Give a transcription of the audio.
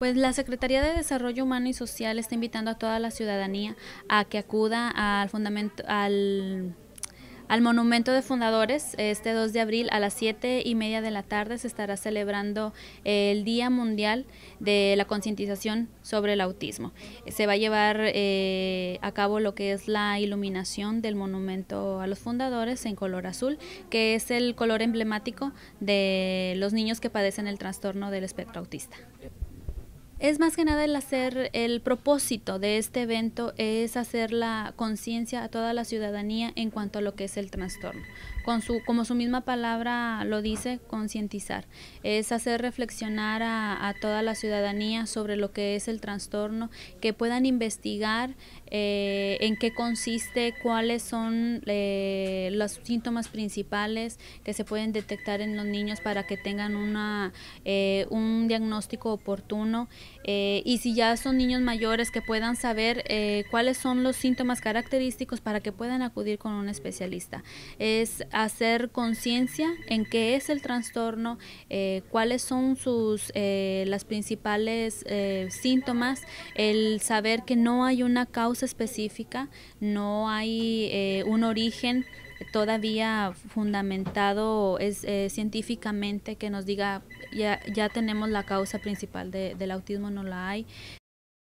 Pues la Secretaría de Desarrollo Humano y Social está invitando a toda la ciudadanía a que acuda al Monumento de Fundadores. Este 2 de abril a las 7 y media de la tarde se estará celebrando el Día Mundial de la Concientización sobre el Autismo. Se va a llevar eh, a cabo lo que es la iluminación del Monumento a los Fundadores en color azul, que es el color emblemático de los niños que padecen el trastorno del espectro autista es más que nada el hacer, el propósito de este evento es hacer la conciencia a toda la ciudadanía en cuanto a lo que es el trastorno. Con su, como su misma palabra lo dice, concientizar. Es hacer reflexionar a, toda la ciudadanía sobre lo que es el trastorno, que puedan investigar eh, en qué consiste, cuáles son eh, los síntomas principales que se pueden detectar en los niños para que tengan una, eh, un diagnóstico oportuno. Eh, y si ya son niños mayores que puedan saber eh, cuáles son los síntomas característicos para que puedan acudir con un especialista. Es hacer conciencia en qué es el trastorno, eh, cuáles son sus las principales síntomas, el saber que no hay una causa específica, no hay un origen todavía fundamentado es, eh, científicamente que nos diga ya, ya tenemos la causa principal de, del autismo, no la hay,